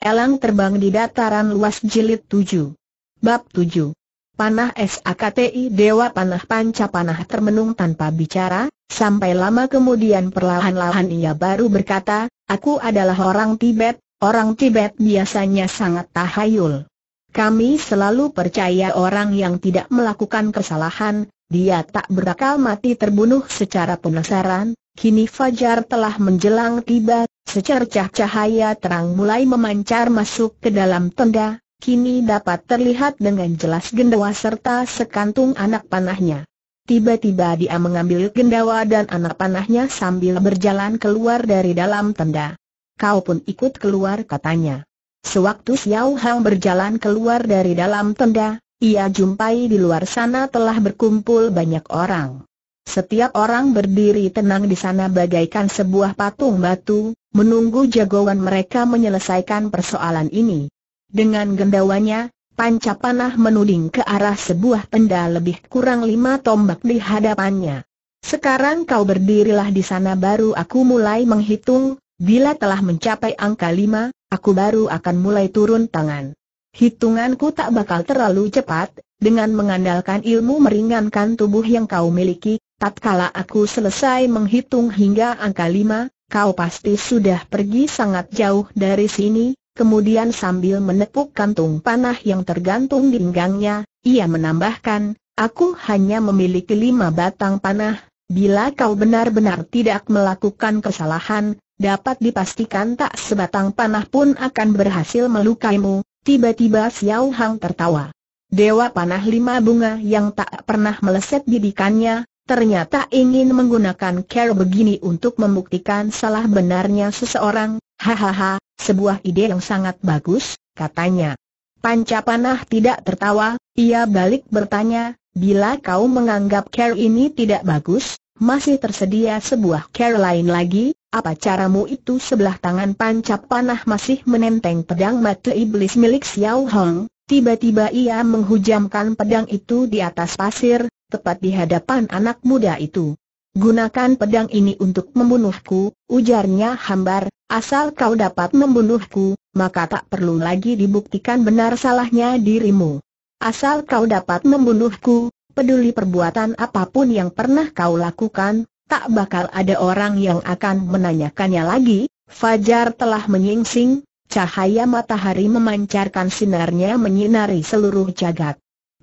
Elang terbang di dataran luas jilid 7. Bab 7. Panah SAKTI Dewa Panah Panca Panah termenung tanpa bicara, sampai lama kemudian perlahan-lahan ia baru berkata, Aku adalah orang Tibet, orang Tibet biasanya sangat tahayul. Kami selalu percaya orang yang tidak melakukan kesalahan, dia tak berakal mati terbunuh secara penasaran, Kini Fajar telah menjelang tiba, Secercah cahaya terang mulai memancar masuk ke dalam tenda, kini dapat terlihat dengan jelas gendawa serta sekantung anak panahnya. Tiba-tiba dia mengambil gendawa dan anak panahnya sambil berjalan keluar dari dalam tenda. Kau pun ikut keluar katanya. Sewaktu Xiao Hang berjalan keluar dari dalam tenda, ia jumpai di luar sana telah berkumpul banyak orang. Setiap orang berdiri tenang di sana bagaikan sebuah patung batu, menunggu jagoan mereka menyelesaikan persoalan ini. Dengan gendawanya, panah menuding ke arah sebuah tenda lebih kurang lima tombak di hadapannya. Sekarang kau berdirilah di sana baru aku mulai menghitung, bila telah mencapai angka lima, aku baru akan mulai turun tangan. Hitunganku tak bakal terlalu cepat, dengan mengandalkan ilmu meringankan tubuh yang kau miliki, Tatkala aku selesai menghitung hingga angka lima, kau pasti sudah pergi sangat jauh dari sini, kemudian sambil menepuk kantung panah yang tergantung di pinggangnya, ia menambahkan, aku hanya memiliki lima batang panah, bila kau benar-benar tidak melakukan kesalahan, dapat dipastikan tak sebatang panah pun akan berhasil melukaimu, tiba-tiba Xiao Hang tertawa. Dewa panah lima bunga yang tak pernah meleset didikannya, ternyata ingin menggunakan cara begini untuk membuktikan salah benarnya seseorang, hahaha, sebuah ide yang sangat bagus, katanya. Panah tidak tertawa, ia balik bertanya, bila kau menganggap care ini tidak bagus, masih tersedia sebuah care lain lagi, apa caramu itu sebelah tangan Panah masih menenteng pedang mata iblis milik Xiao Hong, tiba-tiba ia menghujamkan pedang itu di atas pasir, tepat di hadapan anak muda itu. Gunakan pedang ini untuk membunuhku, ujarnya hambar, asal kau dapat membunuhku, maka tak perlu lagi dibuktikan benar salahnya dirimu. Asal kau dapat membunuhku, peduli perbuatan apapun yang pernah kau lakukan, tak bakal ada orang yang akan menanyakannya lagi, Fajar telah menyingsing, cahaya matahari memancarkan sinarnya menyinari seluruh jagat.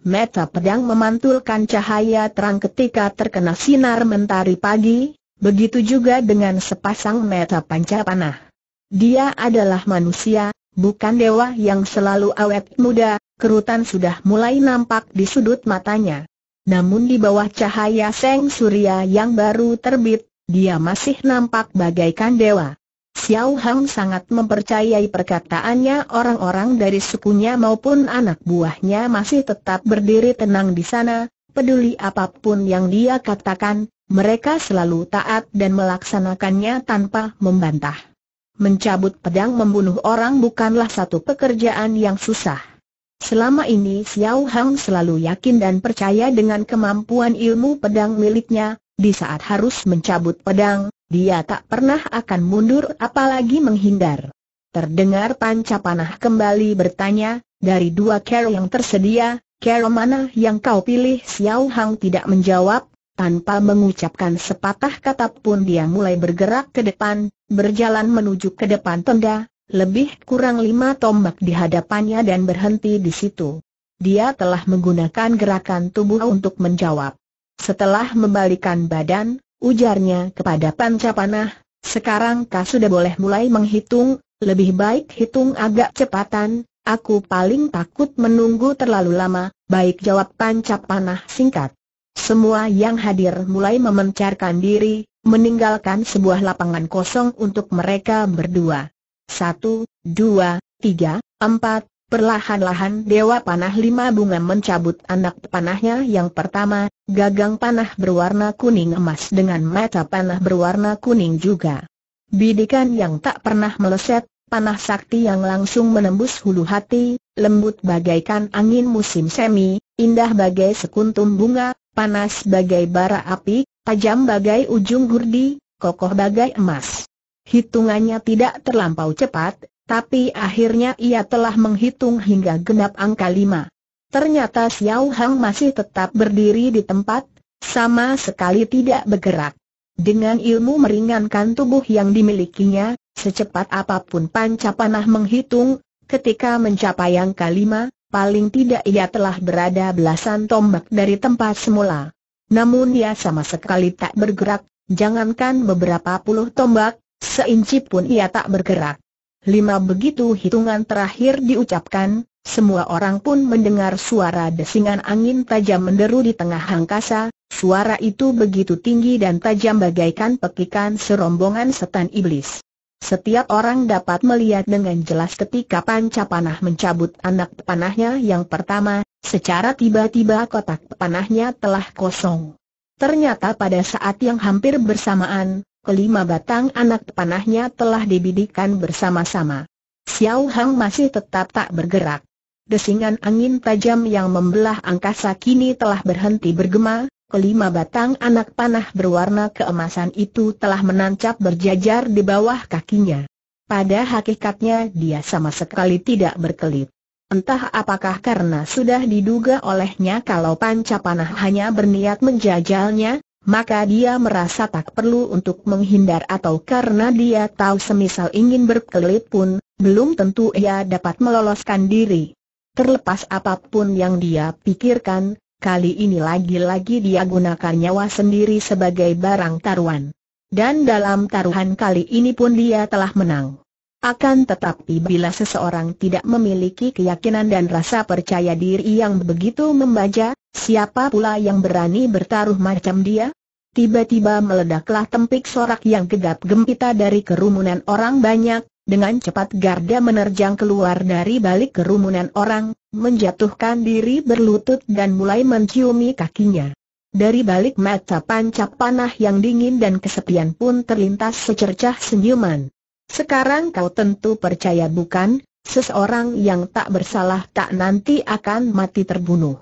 Meta pedang memantulkan cahaya terang ketika terkena sinar mentari pagi, begitu juga dengan sepasang meta panca panah. Dia adalah manusia, bukan dewa yang selalu awet muda, kerutan sudah mulai nampak di sudut matanya. Namun di bawah cahaya seng surya yang baru terbit, dia masih nampak bagaikan dewa. Xiao Hang sangat mempercayai perkataannya orang-orang dari sukunya maupun anak buahnya masih tetap berdiri tenang di sana, peduli apapun yang dia katakan, mereka selalu taat dan melaksanakannya tanpa membantah. Mencabut pedang membunuh orang bukanlah satu pekerjaan yang susah. Selama ini Xiao Hang selalu yakin dan percaya dengan kemampuan ilmu pedang miliknya, di saat harus mencabut pedang, dia tak pernah akan mundur apalagi menghindar. Terdengar panca panah kembali bertanya, dari dua kero yang tersedia, kero mana yang kau pilih? Xiao Hang tidak menjawab, tanpa mengucapkan sepatah kata pun dia mulai bergerak ke depan, berjalan menuju ke depan tenda, lebih kurang lima tombak di hadapannya dan berhenti di situ. Dia telah menggunakan gerakan tubuh untuk menjawab. Setelah membalikan badan, ujarnya kepada Pancapanah, sekarang kau sudah boleh mulai menghitung, lebih baik hitung agak cepatan, aku paling takut menunggu terlalu lama, baik jawab Pancapanah singkat. Semua yang hadir mulai memencarkan diri, meninggalkan sebuah lapangan kosong untuk mereka berdua. Satu, dua, tiga, empat, Perlahan-lahan Dewa Panah Lima Bunga mencabut anak panahnya yang pertama, gagang panah berwarna kuning emas dengan mata panah berwarna kuning juga. Bidikan yang tak pernah meleset, panah sakti yang langsung menembus hulu hati, lembut bagaikan angin musim semi, indah bagai sekuntum bunga, panas bagai bara api, tajam bagai ujung gurdi, kokoh bagai emas. Hitungannya tidak terlampau cepat, tapi akhirnya ia telah menghitung hingga genap angka lima. Ternyata Xiao Hang masih tetap berdiri di tempat, sama sekali tidak bergerak. Dengan ilmu meringankan tubuh yang dimilikinya, secepat apapun panca panah menghitung, ketika mencapai angka lima, paling tidak ia telah berada belasan tombak dari tempat semula. Namun ia sama sekali tak bergerak, jangankan beberapa puluh tombak, seinci pun ia tak bergerak. Lima begitu hitungan terakhir diucapkan, semua orang pun mendengar suara desingan angin tajam menderu di tengah angkasa, suara itu begitu tinggi dan tajam bagaikan pekikan serombongan setan iblis. Setiap orang dapat melihat dengan jelas ketika panca panah mencabut anak panahnya yang pertama, secara tiba-tiba kotak panahnya telah kosong. Ternyata pada saat yang hampir bersamaan, kelima batang anak panahnya telah dibidikan bersama-sama. Xiao Hang masih tetap tak bergerak. Desingan angin tajam yang membelah angkasa kini telah berhenti bergema, kelima batang anak panah berwarna keemasan itu telah menancap berjajar di bawah kakinya. Pada hakikatnya dia sama sekali tidak berkelit. Entah apakah karena sudah diduga olehnya kalau panca panah hanya berniat menjajalnya, maka dia merasa tak perlu untuk menghindar atau karena dia tahu semisal ingin berkelit pun, belum tentu ia dapat meloloskan diri. Terlepas apapun yang dia pikirkan, kali ini lagi-lagi dia gunakan nyawa sendiri sebagai barang taruhan. Dan dalam taruhan kali ini pun dia telah menang. Akan tetapi bila seseorang tidak memiliki keyakinan dan rasa percaya diri yang begitu membaca, siapa pula yang berani bertaruh macam dia? Tiba-tiba meledaklah tempik sorak yang gegap gempita dari kerumunan orang banyak, dengan cepat garda menerjang keluar dari balik kerumunan orang, menjatuhkan diri berlutut dan mulai menciumi kakinya. Dari balik mata panca panah yang dingin dan kesepian pun terlintas secercah senyuman. Sekarang kau tentu percaya bukan, seseorang yang tak bersalah tak nanti akan mati terbunuh.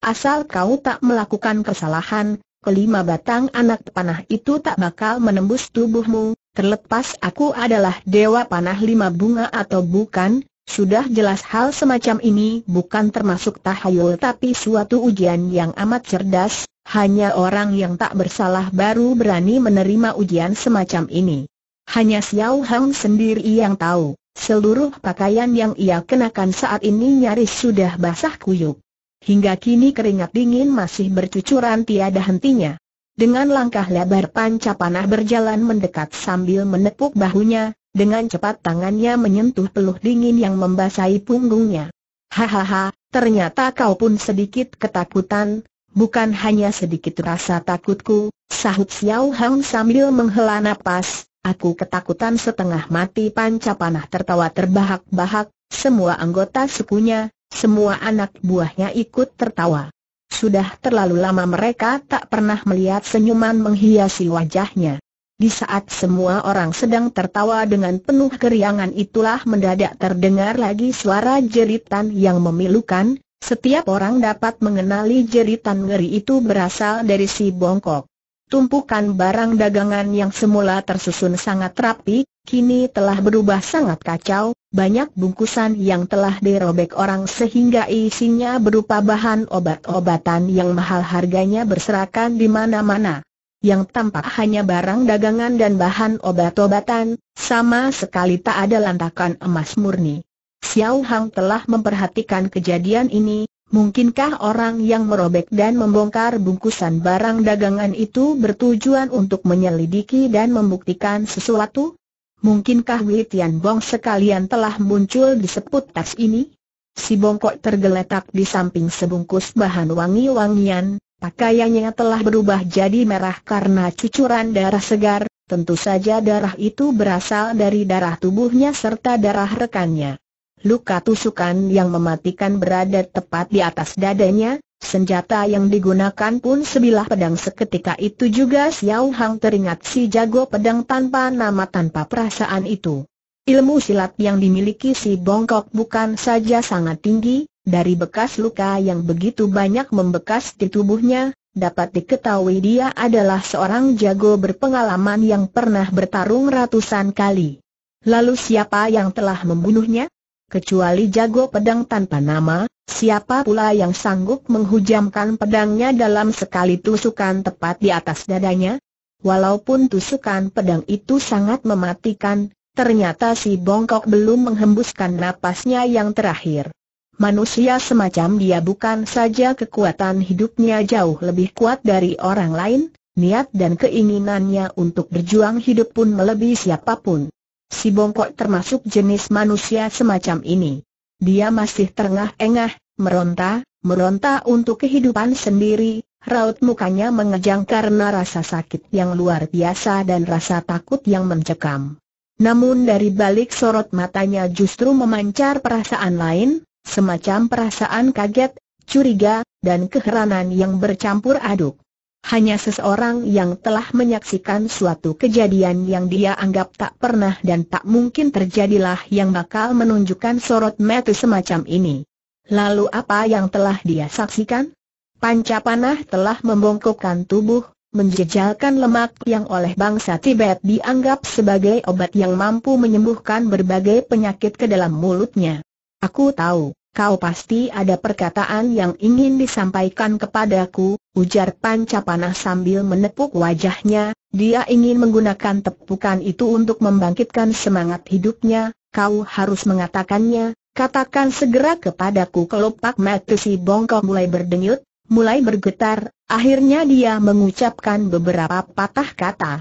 Asal kau tak melakukan kesalahan, kelima batang anak panah itu tak bakal menembus tubuhmu, terlepas aku adalah dewa panah lima bunga atau bukan, sudah jelas hal semacam ini bukan termasuk tahayul tapi suatu ujian yang amat cerdas, hanya orang yang tak bersalah baru berani menerima ujian semacam ini. Hanya Xiao Hang sendiri yang tahu, seluruh pakaian yang ia kenakan saat ini nyaris sudah basah kuyup. Hingga kini keringat dingin masih bercucuran tiada hentinya. Dengan langkah lebar panca panah berjalan mendekat sambil menepuk bahunya, dengan cepat tangannya menyentuh peluh dingin yang membasahi punggungnya. Hahaha, ternyata kau pun sedikit ketakutan, bukan hanya sedikit rasa takutku, sahut Xiao Hang sambil menghela napas, aku ketakutan setengah mati panca panah tertawa terbahak-bahak, semua anggota sukunya, semua anak buahnya ikut tertawa. Sudah terlalu lama mereka tak pernah melihat senyuman menghiasi wajahnya. Di saat semua orang sedang tertawa dengan penuh keriangan itulah mendadak terdengar lagi suara jeritan yang memilukan, setiap orang dapat mengenali jeritan ngeri itu berasal dari si bongkok. Tumpukan barang dagangan yang semula tersusun sangat rapi, kini telah berubah sangat kacau, banyak bungkusan yang telah dirobek orang sehingga isinya berupa bahan obat-obatan yang mahal harganya berserakan di mana-mana. Yang tampak hanya barang dagangan dan bahan obat-obatan, sama sekali tak ada lantakan emas murni. Xiao Hang telah memperhatikan kejadian ini, mungkinkah orang yang merobek dan membongkar bungkusan barang dagangan itu bertujuan untuk menyelidiki dan membuktikan sesuatu? Mungkinkah Wei Tian Bong sekalian telah muncul di seput ini? Si bongkok tergeletak di samping sebungkus bahan wangi-wangian, pakaiannya telah berubah jadi merah karena cucuran darah segar, tentu saja darah itu berasal dari darah tubuhnya serta darah rekannya. Luka tusukan yang mematikan berada tepat di atas dadanya, Senjata yang digunakan pun sebilah pedang seketika itu juga Xiao Hang teringat si jago pedang tanpa nama tanpa perasaan itu. Ilmu silat yang dimiliki si Bongkok bukan saja sangat tinggi, dari bekas luka yang begitu banyak membekas di tubuhnya, dapat diketahui dia adalah seorang jago berpengalaman yang pernah bertarung ratusan kali. Lalu siapa yang telah membunuhnya? Kecuali jago pedang tanpa nama, Siapa pula yang sanggup menghujamkan pedangnya dalam sekali tusukan tepat di atas dadanya? Walaupun tusukan pedang itu sangat mematikan, ternyata si bongkok belum menghembuskan napasnya yang terakhir. Manusia semacam dia bukan saja kekuatan hidupnya jauh lebih kuat dari orang lain, niat dan keinginannya untuk berjuang hidup pun melebihi siapapun. Si bongkok termasuk jenis manusia semacam ini. Dia masih terengah-engah, meronta, meronta untuk kehidupan sendiri, raut mukanya mengejang karena rasa sakit yang luar biasa dan rasa takut yang mencekam. Namun dari balik sorot matanya justru memancar perasaan lain, semacam perasaan kaget, curiga, dan keheranan yang bercampur aduk hanya seseorang yang telah menyaksikan suatu kejadian yang dia anggap tak pernah dan tak mungkin terjadilah yang bakal menunjukkan sorot mata semacam ini. Lalu apa yang telah dia saksikan? Panca panah telah membongkokkan tubuh, menjejalkan lemak yang oleh bangsa Tibet dianggap sebagai obat yang mampu menyembuhkan berbagai penyakit ke dalam mulutnya. Aku tahu kau pasti ada perkataan yang ingin disampaikan kepadaku, ujar Panca Panah sambil menepuk wajahnya, dia ingin menggunakan tepukan itu untuk membangkitkan semangat hidupnya, kau harus mengatakannya, katakan segera kepadaku kelopak mata si bongkok mulai berdenyut, mulai bergetar, akhirnya dia mengucapkan beberapa patah kata.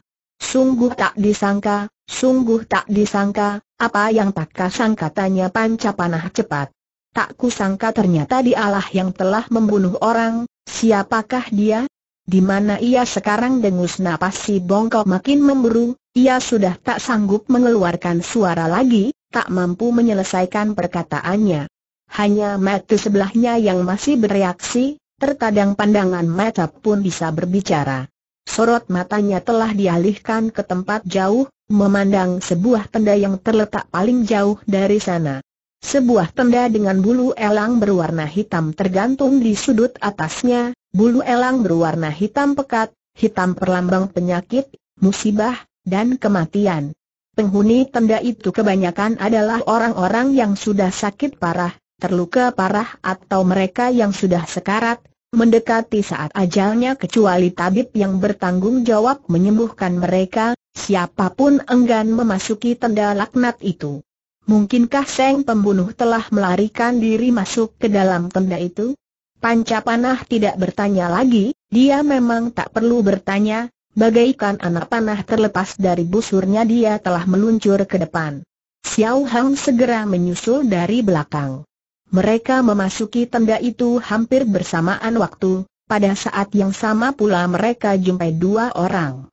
Sungguh tak disangka, sungguh tak disangka, apa yang tak kasang katanya panca Panah cepat. Tak kusangka ternyata dialah yang telah membunuh orang, siapakah dia? Di mana ia sekarang dengus napas si bongkok makin memburu, ia sudah tak sanggup mengeluarkan suara lagi, tak mampu menyelesaikan perkataannya. Hanya mata sebelahnya yang masih bereaksi, terkadang pandangan mata pun bisa berbicara. Sorot matanya telah dialihkan ke tempat jauh, memandang sebuah tenda yang terletak paling jauh dari sana. Sebuah tenda dengan bulu elang berwarna hitam tergantung di sudut atasnya, bulu elang berwarna hitam pekat, hitam perlambang penyakit, musibah, dan kematian. Penghuni tenda itu kebanyakan adalah orang-orang yang sudah sakit parah, terluka parah atau mereka yang sudah sekarat, mendekati saat ajalnya kecuali tabib yang bertanggung jawab menyembuhkan mereka, siapapun enggan memasuki tenda laknat itu. Mungkinkah Seng pembunuh telah melarikan diri masuk ke dalam tenda itu? Panca panah tidak bertanya lagi, dia memang tak perlu bertanya, bagaikan anak panah terlepas dari busurnya dia telah meluncur ke depan. Xiao Hang segera menyusul dari belakang. Mereka memasuki tenda itu hampir bersamaan waktu, pada saat yang sama pula mereka jumpai dua orang.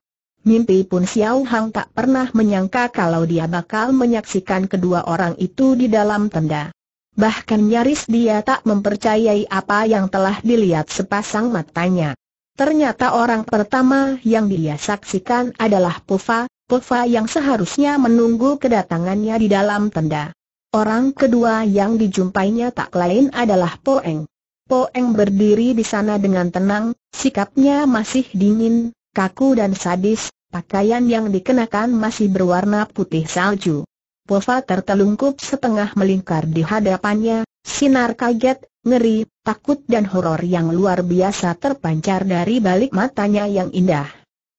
Mimpi pun Xiao Hang tak pernah menyangka kalau dia bakal menyaksikan kedua orang itu di dalam tenda. Bahkan nyaris dia tak mempercayai apa yang telah dilihat sepasang matanya. Ternyata orang pertama yang dia saksikan adalah Pufa, Pufa yang seharusnya menunggu kedatangannya di dalam tenda. Orang kedua yang dijumpainya tak lain adalah Poeng. Poeng berdiri di sana dengan tenang, sikapnya masih dingin, kaku dan sadis, pakaian yang dikenakan masih berwarna putih salju. Pova tertelungkup setengah melingkar di hadapannya, sinar kaget, ngeri, takut dan horor yang luar biasa terpancar dari balik matanya yang indah.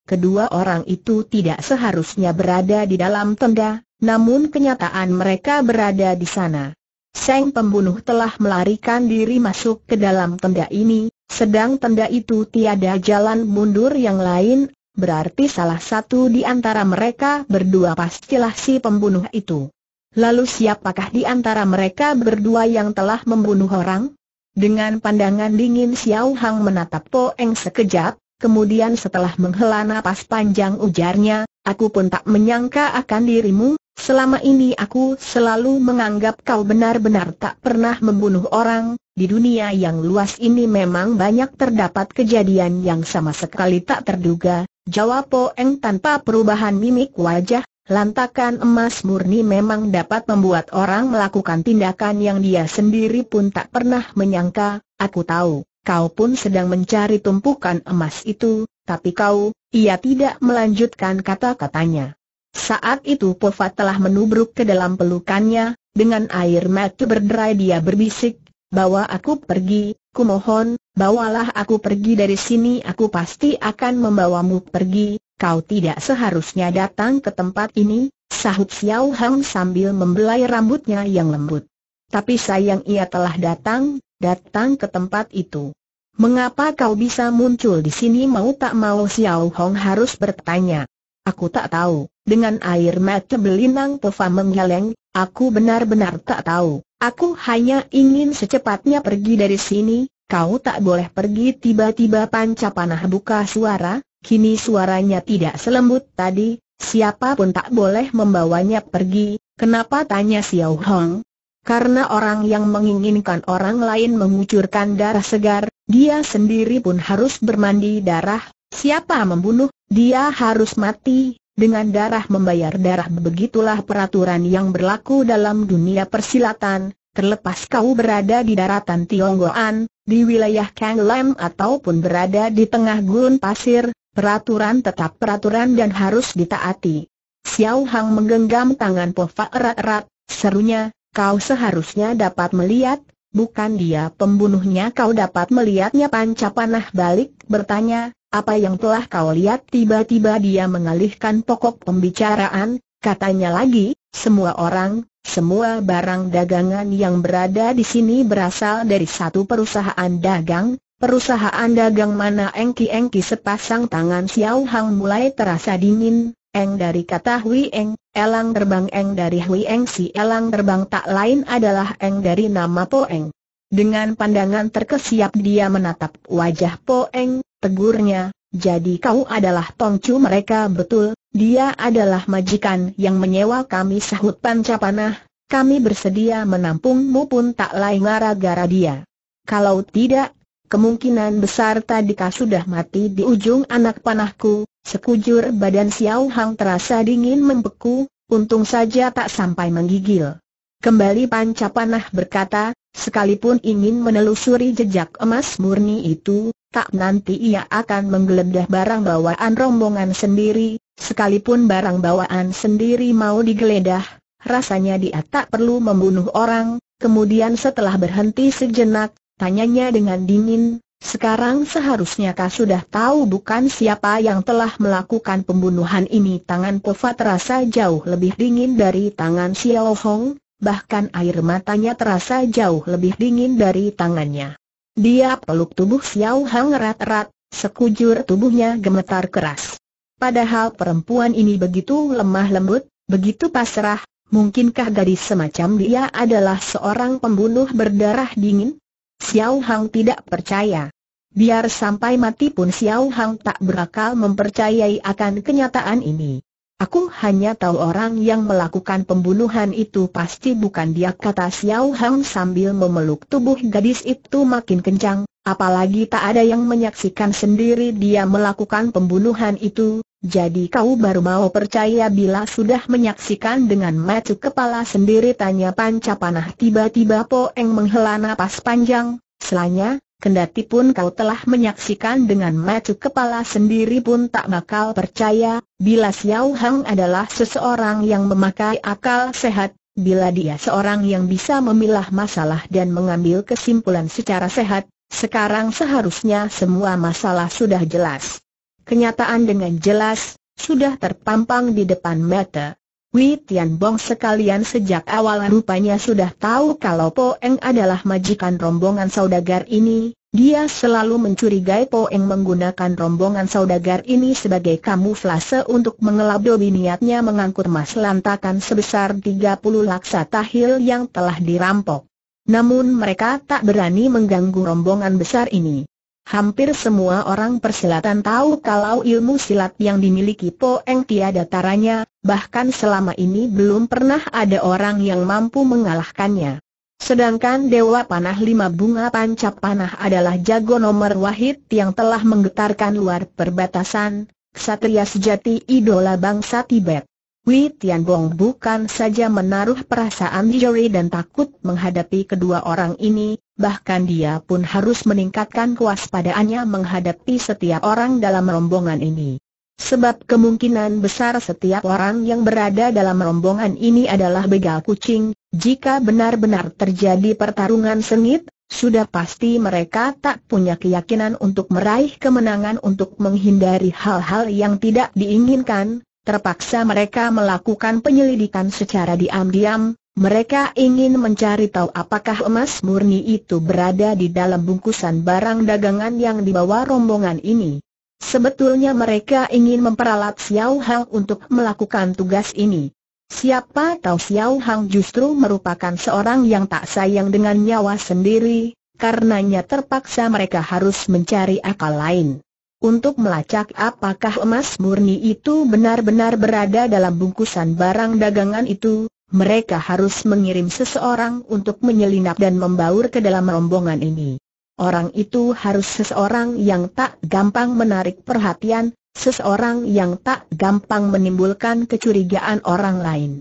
Kedua orang itu tidak seharusnya berada di dalam tenda, namun kenyataan mereka berada di sana. Seng pembunuh telah melarikan diri masuk ke dalam tenda ini, sedang tenda itu tiada jalan mundur yang lain, berarti salah satu di antara mereka berdua pastilah si pembunuh itu. Lalu siapakah di antara mereka berdua yang telah membunuh orang? Dengan pandangan dingin Xiao Hang menatap Po Eng sekejap, kemudian setelah menghela napas panjang ujarnya, aku pun tak menyangka akan dirimu, selama ini aku selalu menganggap kau benar-benar tak pernah membunuh orang, di dunia yang luas ini memang banyak terdapat kejadian yang sama sekali tak terduga, jawab Po Eng tanpa perubahan mimik wajah, lantakan emas murni memang dapat membuat orang melakukan tindakan yang dia sendiri pun tak pernah menyangka, aku tahu, kau pun sedang mencari tumpukan emas itu, tapi kau, ia tidak melanjutkan kata-katanya. Saat itu Pofat telah menubruk ke dalam pelukannya, dengan air mata berderai dia berbisik, Bawa aku pergi, kumohon, bawalah aku pergi dari sini aku pasti akan membawamu pergi, kau tidak seharusnya datang ke tempat ini, sahut Xiao Hang sambil membelai rambutnya yang lembut. Tapi sayang ia telah datang, datang ke tempat itu. Mengapa kau bisa muncul di sini mau tak mau Xiao Hong harus bertanya. Aku tak tahu. Dengan air mata belinang Tova menggeleng, aku benar-benar tak tahu. Aku hanya ingin secepatnya pergi dari sini, kau tak boleh pergi tiba-tiba panca panah buka suara, kini suaranya tidak selembut tadi, siapapun tak boleh membawanya pergi, kenapa tanya Xiao Hong? Karena orang yang menginginkan orang lain mengucurkan darah segar, dia sendiri pun harus bermandi darah, siapa membunuh dia harus mati, dengan darah membayar darah begitulah peraturan yang berlaku dalam dunia persilatan, terlepas kau berada di daratan Tionggoan, di wilayah Kanglem ataupun berada di tengah gurun pasir, peraturan tetap peraturan dan harus ditaati. Xiao Hang menggenggam tangan Po Fa erat-erat, serunya, kau seharusnya dapat melihat, bukan dia pembunuhnya kau dapat melihatnya Panca panah balik bertanya, apa yang telah kau lihat tiba-tiba dia mengalihkan pokok pembicaraan, katanya lagi, semua orang, semua barang dagangan yang berada di sini berasal dari satu perusahaan dagang, perusahaan dagang mana engki-engki sepasang tangan Xiao Hang mulai terasa dingin, Eng dari kata Hui Eng, Elang terbang Eng dari Hui Eng si Elang terbang tak lain adalah Eng dari nama Po Eng. Dengan pandangan terkesiap dia menatap wajah Po Eng, tegurnya, jadi kau adalah tongcu mereka betul, dia adalah majikan yang menyewa kami sahut panca panah, kami bersedia menampungmu pun tak lain gara-gara dia. Kalau tidak, kemungkinan besar tadi kau sudah mati di ujung anak panahku, sekujur badan Xiao Hang terasa dingin membeku, untung saja tak sampai menggigil. Kembali panca panah berkata, sekalipun ingin menelusuri jejak emas murni itu, tak nanti ia akan menggeledah barang bawaan rombongan sendiri, sekalipun barang bawaan sendiri mau digeledah, rasanya dia tak perlu membunuh orang, kemudian setelah berhenti sejenak, tanyanya dengan dingin, sekarang seharusnya kau sudah tahu bukan siapa yang telah melakukan pembunuhan ini tangan Pova terasa jauh lebih dingin dari tangan Xiao Hong, bahkan air matanya terasa jauh lebih dingin dari tangannya. Dia peluk tubuh Xiao Hang erat-erat, sekujur tubuhnya gemetar keras. Padahal perempuan ini begitu lemah lembut, begitu pasrah, mungkinkah gadis semacam dia adalah seorang pembunuh berdarah dingin? Xiao Hang tidak percaya. Biar sampai mati pun Xiao Hang tak berakal mempercayai akan kenyataan ini. Aku hanya tahu orang yang melakukan pembunuhan itu pasti bukan dia kata Xiao Hang sambil memeluk tubuh gadis itu makin kencang, apalagi tak ada yang menyaksikan sendiri dia melakukan pembunuhan itu, jadi kau baru mau percaya bila sudah menyaksikan dengan mata kepala sendiri tanya Panca Panah. tiba-tiba Po Poeng menghela napas panjang, selanya, Kendati pun kau telah menyaksikan dengan mata kepala sendiri pun tak nakal percaya, bila Xiao Hang adalah seseorang yang memakai akal sehat, bila dia seorang yang bisa memilah masalah dan mengambil kesimpulan secara sehat, sekarang seharusnya semua masalah sudah jelas. Kenyataan dengan jelas, sudah terpampang di depan mata. Wei Tian Bong sekalian sejak awal rupanya sudah tahu kalau Po Eng adalah majikan rombongan saudagar ini, dia selalu mencurigai Po Eng menggunakan rombongan saudagar ini sebagai kamuflase untuk mengelabui niatnya mengangkut emas lantakan sebesar 30 laksa tahil yang telah dirampok. Namun mereka tak berani mengganggu rombongan besar ini. Hampir semua orang persilatan tahu kalau ilmu silat yang dimiliki Po Eng tiada taranya, bahkan selama ini belum pernah ada orang yang mampu mengalahkannya. Sedangkan Dewa Panah Lima Bunga Pancap Panah adalah jago nomor wahid yang telah menggetarkan luar perbatasan, ksatria sejati idola bangsa Tibet. Wei Tianbong bukan saja menaruh perasaan jeri dan takut menghadapi kedua orang ini, bahkan dia pun harus meningkatkan kewaspadaannya menghadapi setiap orang dalam rombongan ini. Sebab kemungkinan besar setiap orang yang berada dalam rombongan ini adalah begal kucing, jika benar-benar terjadi pertarungan sengit, sudah pasti mereka tak punya keyakinan untuk meraih kemenangan untuk menghindari hal-hal yang tidak diinginkan, Terpaksa mereka melakukan penyelidikan secara diam-diam, mereka ingin mencari tahu apakah emas murni itu berada di dalam bungkusan barang dagangan yang dibawa rombongan ini. Sebetulnya mereka ingin memperalat Xiao Hang untuk melakukan tugas ini. Siapa tahu Xiao Hang justru merupakan seorang yang tak sayang dengan nyawa sendiri, karenanya terpaksa mereka harus mencari akal lain untuk melacak apakah emas murni itu benar-benar berada dalam bungkusan barang dagangan itu, mereka harus mengirim seseorang untuk menyelinap dan membaur ke dalam rombongan ini. Orang itu harus seseorang yang tak gampang menarik perhatian, seseorang yang tak gampang menimbulkan kecurigaan orang lain.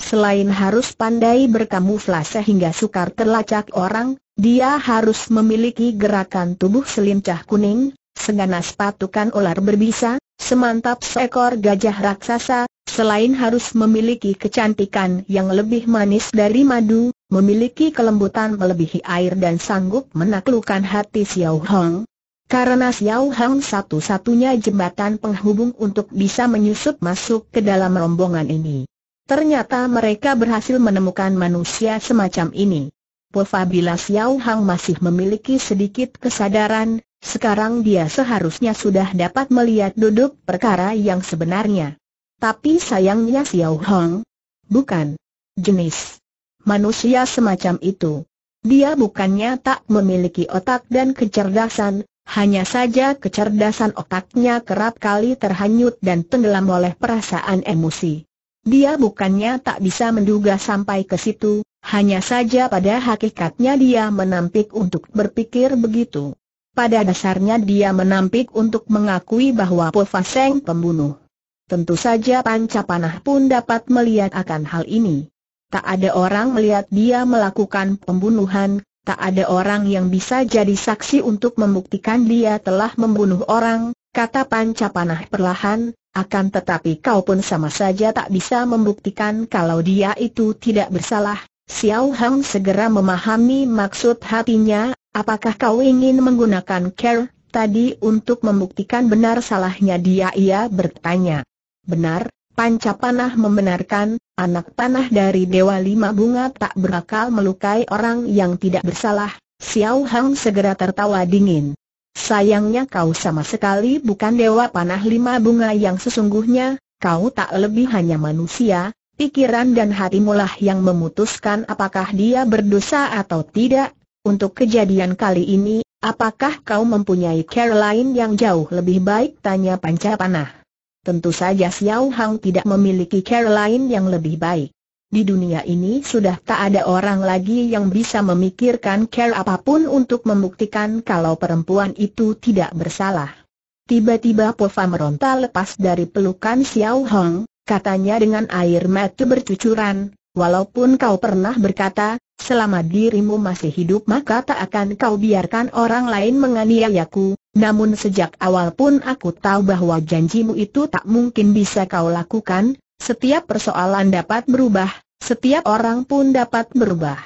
Selain harus pandai berkamuflase hingga sukar terlacak orang, dia harus memiliki gerakan tubuh selincah kuning, seganas patukan ular berbisa, semantap seekor gajah raksasa, selain harus memiliki kecantikan yang lebih manis dari madu, memiliki kelembutan melebihi air dan sanggup menaklukkan hati Xiao Hong. Karena Xiao Hong satu-satunya jembatan penghubung untuk bisa menyusup masuk ke dalam rombongan ini. Ternyata mereka berhasil menemukan manusia semacam ini. Pofabila Xiao Hong masih memiliki sedikit kesadaran, sekarang dia seharusnya sudah dapat melihat duduk perkara yang sebenarnya. Tapi sayangnya Xiao Hong bukan jenis manusia semacam itu. Dia bukannya tak memiliki otak dan kecerdasan, hanya saja kecerdasan otaknya kerap kali terhanyut dan tenggelam oleh perasaan emosi. Dia bukannya tak bisa menduga sampai ke situ, hanya saja pada hakikatnya dia menampik untuk berpikir begitu. Pada dasarnya dia menampik untuk mengakui bahwa Po pembunuh. Tentu saja panca panah pun dapat melihat akan hal ini. Tak ada orang melihat dia melakukan pembunuhan, tak ada orang yang bisa jadi saksi untuk membuktikan dia telah membunuh orang, kata panca panah perlahan, akan tetapi kau pun sama saja tak bisa membuktikan kalau dia itu tidak bersalah. Xiao Hang segera memahami maksud hatinya, Apakah kau ingin menggunakan care tadi untuk membuktikan benar salahnya dia ia bertanya. Benar, panca panah membenarkan, anak panah dari Dewa Lima Bunga tak berakal melukai orang yang tidak bersalah, Xiao Hang segera tertawa dingin. Sayangnya kau sama sekali bukan Dewa Panah Lima Bunga yang sesungguhnya, kau tak lebih hanya manusia, pikiran dan hatimulah yang memutuskan apakah dia berdosa atau tidak, untuk kejadian kali ini, apakah kau mempunyai Caroline yang jauh lebih baik? Tanya Panca Panah. Tentu saja Xiao Hang tidak memiliki Caroline yang lebih baik. Di dunia ini sudah tak ada orang lagi yang bisa memikirkan care apapun untuk membuktikan kalau perempuan itu tidak bersalah. Tiba-tiba Pova meronta lepas dari pelukan Xiao Hong, katanya dengan air mata bercucuran, Walaupun kau pernah berkata, selama dirimu masih hidup maka tak akan kau biarkan orang lain menganiayaku, namun sejak awal pun aku tahu bahwa janjimu itu tak mungkin bisa kau lakukan, setiap persoalan dapat berubah, setiap orang pun dapat berubah.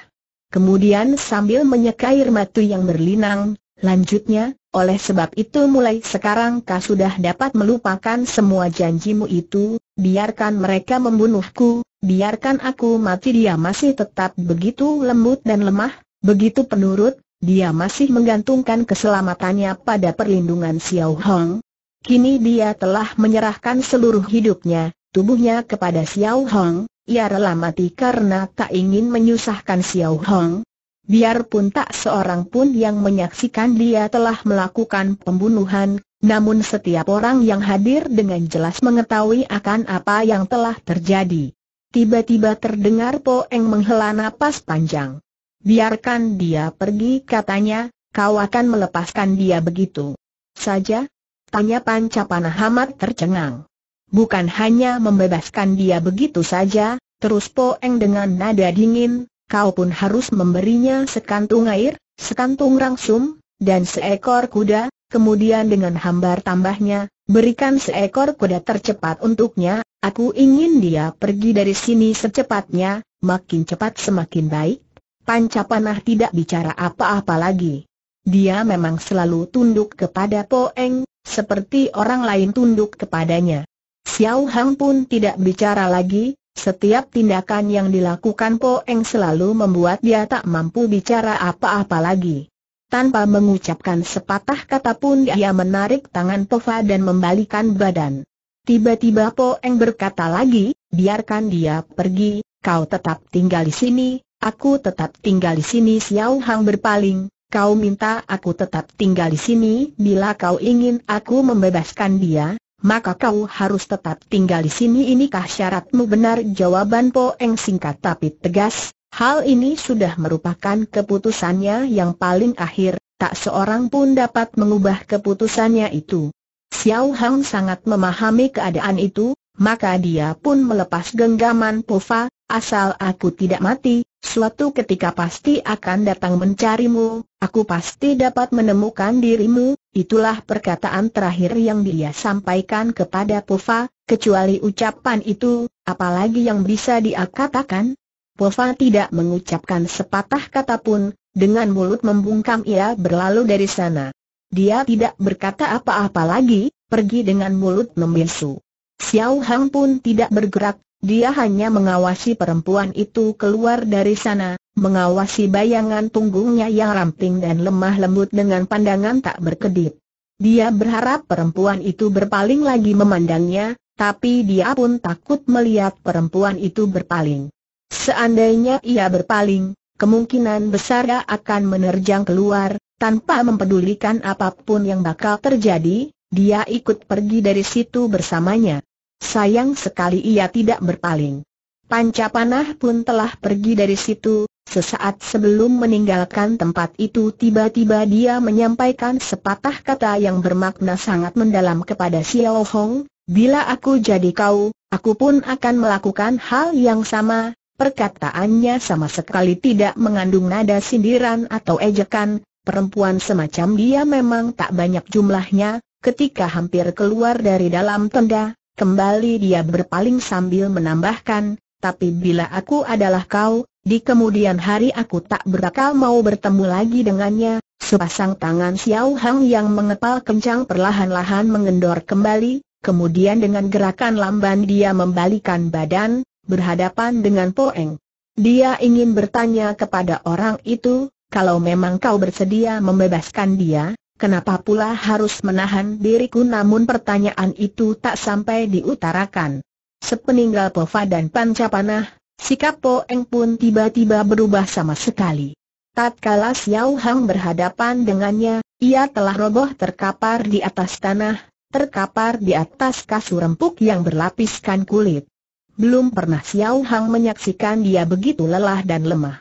Kemudian sambil menyeka air mata yang berlinang, Lanjutnya, oleh sebab itu mulai sekarang kau sudah dapat melupakan semua janjimu itu, biarkan mereka membunuhku, biarkan aku mati dia masih tetap begitu lembut dan lemah, begitu penurut, dia masih menggantungkan keselamatannya pada perlindungan Xiao Hong. Kini dia telah menyerahkan seluruh hidupnya, tubuhnya kepada Xiao Hong, ia rela mati karena tak ingin menyusahkan Xiao Hong, Biarpun tak seorang pun yang menyaksikan dia telah melakukan pembunuhan, namun setiap orang yang hadir dengan jelas mengetahui akan apa yang telah terjadi. Tiba-tiba terdengar Poeng menghela napas panjang. Biarkan dia pergi katanya, kau akan melepaskan dia begitu. Saja? Tanya Panca Panahamat tercengang. Bukan hanya membebaskan dia begitu saja, terus Poeng dengan nada dingin, kau pun harus memberinya sekantung air, sekantung rangsum, dan seekor kuda, kemudian dengan hambar tambahnya, berikan seekor kuda tercepat untuknya, aku ingin dia pergi dari sini secepatnya, makin cepat semakin baik. Panca panah tidak bicara apa-apa lagi. Dia memang selalu tunduk kepada Poeng, seperti orang lain tunduk kepadanya. Xiao Hang pun tidak bicara lagi, setiap tindakan yang dilakukan Po Eng selalu membuat dia tak mampu bicara apa-apa lagi. Tanpa mengucapkan sepatah kata pun dia menarik tangan Tova dan membalikan badan. Tiba-tiba Po Eng berkata lagi, biarkan dia pergi, kau tetap tinggal di sini, aku tetap tinggal di sini Xiao Hang berpaling, kau minta aku tetap tinggal di sini bila kau ingin aku membebaskan dia, maka kau harus tetap tinggal di sini inikah syaratmu benar jawaban Po Eng singkat tapi tegas, hal ini sudah merupakan keputusannya yang paling akhir, tak seorang pun dapat mengubah keputusannya itu. Xiao Hang sangat memahami keadaan itu, maka dia pun melepas genggaman Pova, asal aku tidak mati, suatu ketika pasti akan datang mencarimu, Aku pasti dapat menemukan dirimu, itulah perkataan terakhir yang dia sampaikan kepada Pova, kecuali ucapan itu, apalagi yang bisa dia katakan? Pova tidak mengucapkan sepatah kata pun, dengan mulut membungkam ia berlalu dari sana. Dia tidak berkata apa-apa lagi, pergi dengan mulut membisu. Xiao Hang pun tidak bergerak, dia hanya mengawasi perempuan itu keluar dari sana, mengawasi bayangan punggungnya yang ramping dan lemah lembut dengan pandangan tak berkedip. Dia berharap perempuan itu berpaling lagi memandangnya, tapi dia pun takut melihat perempuan itu berpaling. Seandainya ia berpaling, kemungkinan besar ia akan menerjang keluar, tanpa mempedulikan apapun yang bakal terjadi, dia ikut pergi dari situ bersamanya. Sayang sekali ia tidak berpaling. Panca panah pun telah pergi dari situ, Sesaat sebelum meninggalkan tempat itu tiba-tiba dia menyampaikan sepatah kata yang bermakna sangat mendalam kepada Xiao Hong, Bila aku jadi kau, aku pun akan melakukan hal yang sama, perkataannya sama sekali tidak mengandung nada sindiran atau ejekan, perempuan semacam dia memang tak banyak jumlahnya, ketika hampir keluar dari dalam tenda, kembali dia berpaling sambil menambahkan, tapi bila aku adalah kau, di kemudian hari aku tak berakal mau bertemu lagi dengannya, sepasang tangan Xiao Hang yang mengepal kencang perlahan-lahan mengendor kembali, kemudian dengan gerakan lamban dia membalikan badan, berhadapan dengan Poeng. Dia ingin bertanya kepada orang itu, kalau memang kau bersedia membebaskan dia, kenapa pula harus menahan diriku namun pertanyaan itu tak sampai diutarakan. Sepeninggal Pova dan Pancapanah, Sikap Po Eng pun tiba-tiba berubah sama sekali. Tatkala Xiao Hang berhadapan dengannya, ia telah roboh terkapar di atas tanah, terkapar di atas kasur empuk yang berlapiskan kulit. Belum pernah Xiao Hang menyaksikan dia begitu lelah dan lemah.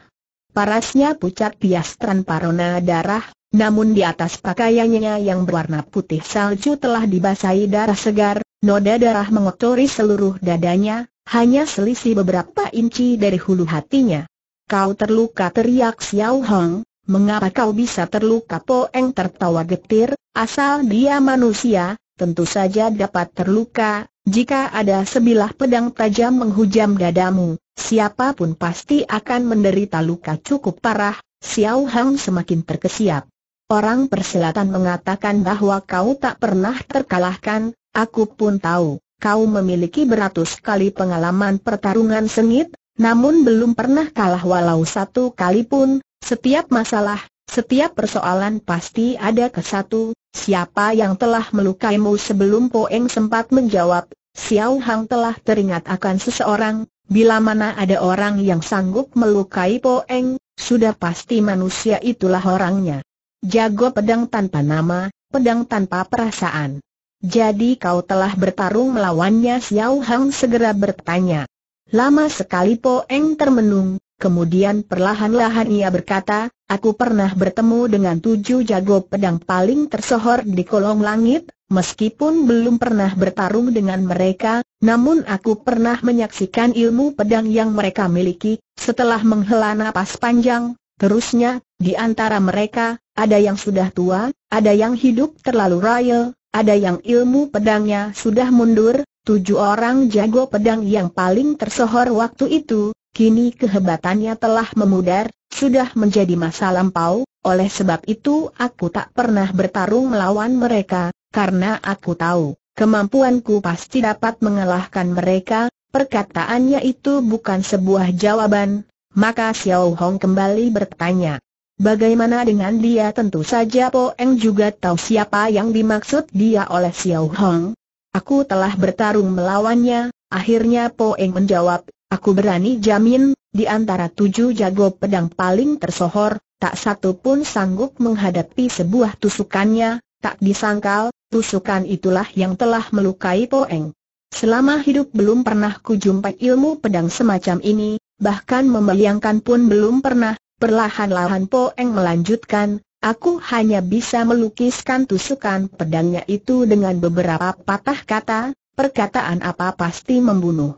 Parasnya pucat pias transparona darah, namun di atas pakaiannya yang berwarna putih salju telah dibasahi darah segar, noda darah mengotori seluruh dadanya, hanya selisih beberapa inci dari hulu hatinya. Kau terluka teriak Xiao Hong, mengapa kau bisa terluka Po Eng tertawa getir, asal dia manusia, tentu saja dapat terluka, jika ada sebilah pedang tajam menghujam dadamu, siapapun pasti akan menderita luka cukup parah, Xiao Hong semakin terkesiap. Orang persilatan mengatakan bahwa kau tak pernah terkalahkan, aku pun tahu kau memiliki beratus kali pengalaman pertarungan sengit, namun belum pernah kalah walau satu kali pun, setiap masalah, setiap persoalan pasti ada ke satu, siapa yang telah melukaimu sebelum Eng sempat menjawab, Xiao Hang telah teringat akan seseorang, bila mana ada orang yang sanggup melukai Eng, sudah pasti manusia itulah orangnya. Jago pedang tanpa nama, pedang tanpa perasaan. Jadi kau telah bertarung melawannya Xiao Hang segera bertanya. Lama sekali Po Eng termenung, kemudian perlahan-lahan ia berkata, aku pernah bertemu dengan tujuh jago pedang paling tersohor di kolong langit, meskipun belum pernah bertarung dengan mereka, namun aku pernah menyaksikan ilmu pedang yang mereka miliki, setelah menghela napas panjang, terusnya, di antara mereka, ada yang sudah tua, ada yang hidup terlalu raya, ada yang ilmu pedangnya sudah mundur, tujuh orang jago pedang yang paling tersohor waktu itu, kini kehebatannya telah memudar, sudah menjadi masa lampau, oleh sebab itu aku tak pernah bertarung melawan mereka, karena aku tahu, kemampuanku pasti dapat mengalahkan mereka, perkataannya itu bukan sebuah jawaban, maka Xiao Hong kembali bertanya, Bagaimana dengan dia tentu saja Po Eng juga tahu siapa yang dimaksud dia oleh Xiao Hong. Aku telah bertarung melawannya, akhirnya Po Eng menjawab, aku berani jamin, di antara tujuh jago pedang paling tersohor, tak satu pun sanggup menghadapi sebuah tusukannya, tak disangkal, tusukan itulah yang telah melukai Po Eng. Selama hidup belum pernah kujumpai ilmu pedang semacam ini, bahkan membayangkan pun belum pernah, Perlahan-lahan Poeng melanjutkan, aku hanya bisa melukiskan tusukan pedangnya itu dengan beberapa patah kata, perkataan apa pasti membunuh.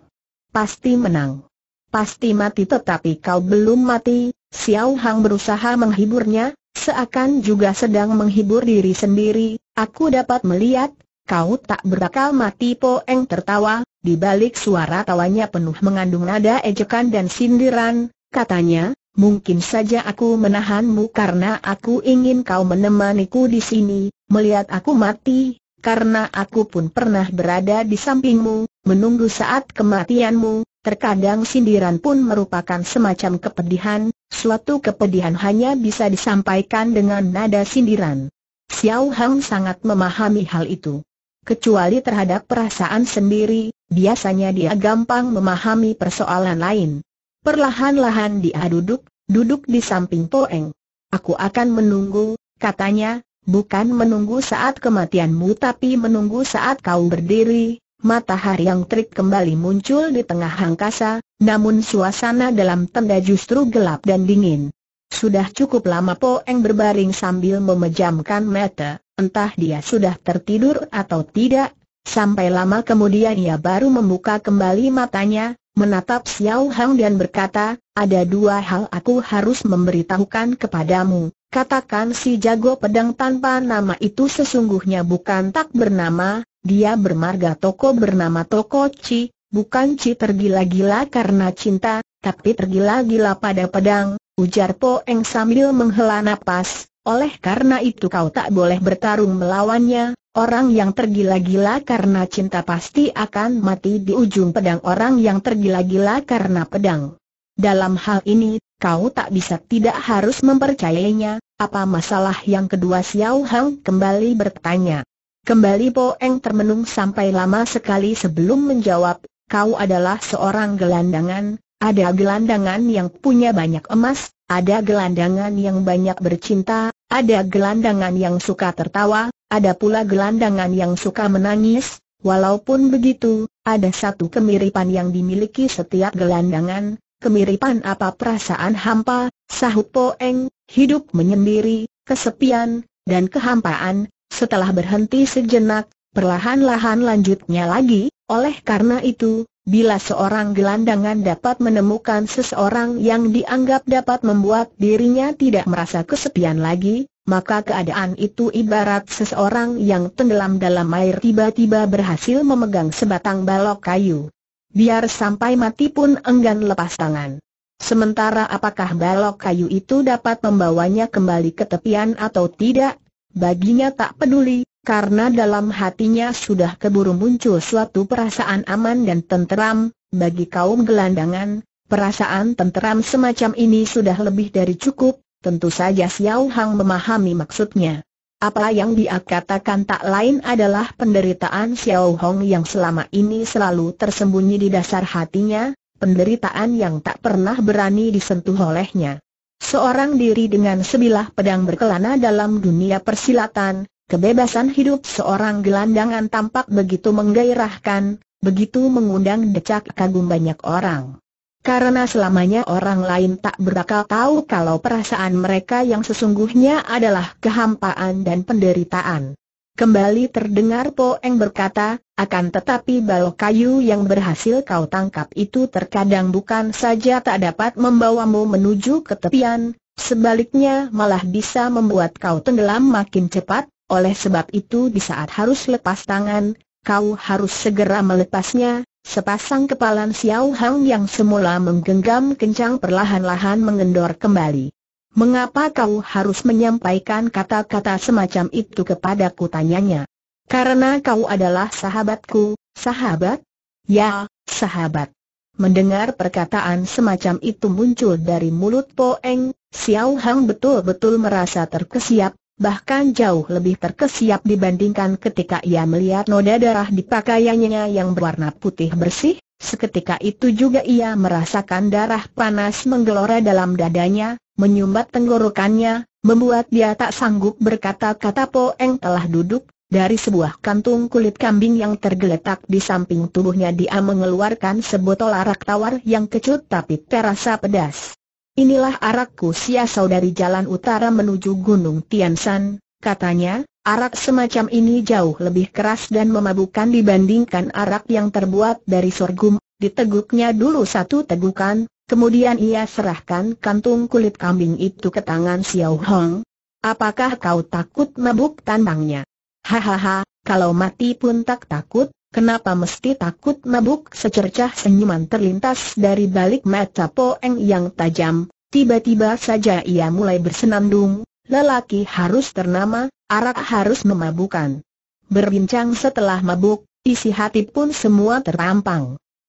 Pasti menang. Pasti mati tetapi kau belum mati, Xiao Hang berusaha menghiburnya, seakan juga sedang menghibur diri sendiri, aku dapat melihat, kau tak berakal mati Poeng tertawa, di balik suara tawanya penuh mengandung nada ejekan dan sindiran, katanya, Mungkin saja aku menahanmu karena aku ingin kau menemaniku di sini, melihat aku mati, karena aku pun pernah berada di sampingmu, menunggu saat kematianmu, terkadang sindiran pun merupakan semacam kepedihan, suatu kepedihan hanya bisa disampaikan dengan nada sindiran. Xiao Hang sangat memahami hal itu. Kecuali terhadap perasaan sendiri, biasanya dia gampang memahami persoalan lain. Perlahan-lahan dia duduk, duduk di samping Poeng. Aku akan menunggu, katanya, bukan menunggu saat kematianmu tapi menunggu saat kau berdiri. Matahari yang terik kembali muncul di tengah angkasa, namun suasana dalam tenda justru gelap dan dingin. Sudah cukup lama Poeng berbaring sambil memejamkan mata, entah dia sudah tertidur atau tidak, sampai lama kemudian ia baru membuka kembali matanya, menatap Xiao Hang dan berkata, ada dua hal aku harus memberitahukan kepadamu. Katakan si jago pedang tanpa nama itu sesungguhnya bukan tak bernama, dia bermarga toko bernama Toko Ci, bukan Ci tergila-gila karena cinta, tapi tergila-gila pada pedang, ujar Po Eng sambil menghela napas, oleh karena itu kau tak boleh bertarung melawannya, Orang yang tergila-gila karena cinta pasti akan mati di ujung pedang orang yang tergila-gila karena pedang. Dalam hal ini, kau tak bisa tidak harus mempercayainya, apa masalah yang kedua Xiao Hang kembali bertanya. Kembali Po Eng termenung sampai lama sekali sebelum menjawab, kau adalah seorang gelandangan, ada gelandangan yang punya banyak emas, ada gelandangan yang banyak bercinta, ada gelandangan yang suka tertawa, ada pula gelandangan yang suka menangis, walaupun begitu, ada satu kemiripan yang dimiliki setiap gelandangan, kemiripan apa perasaan hampa, sahut poeng, hidup menyendiri, kesepian, dan kehampaan, setelah berhenti sejenak, perlahan-lahan lanjutnya lagi, oleh karena itu, Bila seorang gelandangan dapat menemukan seseorang yang dianggap dapat membuat dirinya tidak merasa kesepian lagi, maka keadaan itu ibarat seseorang yang tenggelam dalam air tiba-tiba berhasil memegang sebatang balok kayu. Biar sampai mati pun enggan lepas tangan. Sementara apakah balok kayu itu dapat membawanya kembali ke tepian atau tidak, baginya tak peduli, karena dalam hatinya sudah keburu muncul suatu perasaan aman dan tenteram, bagi kaum gelandangan, perasaan tenteram semacam ini sudah lebih dari cukup, Tentu saja Xiao Hang memahami maksudnya. Apa yang dia katakan tak lain adalah penderitaan Xiao Hong yang selama ini selalu tersembunyi di dasar hatinya, penderitaan yang tak pernah berani disentuh olehnya. Seorang diri dengan sebilah pedang berkelana dalam dunia persilatan, kebebasan hidup seorang gelandangan tampak begitu menggairahkan, begitu mengundang decak kagum banyak orang. Karena selamanya orang lain tak berakal tahu kalau perasaan mereka yang sesungguhnya adalah kehampaan dan penderitaan. Kembali terdengar Poeng berkata, akan tetapi balok kayu yang berhasil kau tangkap itu terkadang bukan saja tak dapat membawamu menuju ke tepian, sebaliknya malah bisa membuat kau tenggelam makin cepat, oleh sebab itu di saat harus lepas tangan, kau harus segera melepasnya, Sepasang kepalan Xiao Hang yang semula menggenggam kencang perlahan-lahan mengendor kembali. Mengapa kau harus menyampaikan kata-kata semacam itu kepadaku tanyanya? Karena kau adalah sahabatku, sahabat? Ya, sahabat. Mendengar perkataan semacam itu muncul dari mulut Po Eng, Xiao Hang betul-betul merasa terkesiap, bahkan jauh lebih terkesiap dibandingkan ketika ia melihat noda darah di pakaiannya yang berwarna putih bersih, seketika itu juga ia merasakan darah panas menggelora dalam dadanya, menyumbat tenggorokannya, membuat dia tak sanggup berkata-kata Poeng telah duduk, dari sebuah kantung kulit kambing yang tergeletak di samping tubuhnya dia mengeluarkan sebotol arak tawar yang kecut tapi terasa pedas. Inilah arakku siasau dari jalan utara menuju Gunung Tiansan, katanya, arak semacam ini jauh lebih keras dan memabukkan dibandingkan arak yang terbuat dari sorghum, diteguknya dulu satu tegukan, kemudian ia serahkan kantung kulit kambing itu ke tangan Xiao Hong. Apakah kau takut mabuk Tandangnya. Hahaha, kalau mati pun tak takut, Kenapa mesti takut mabuk? Secercah senyuman terlintas dari balik mata Poeng yang tajam, tiba-tiba saja ia mulai bersenandung, lelaki harus ternama, arak harus memabukan. Berbincang setelah mabuk, isi hati pun semua terampang.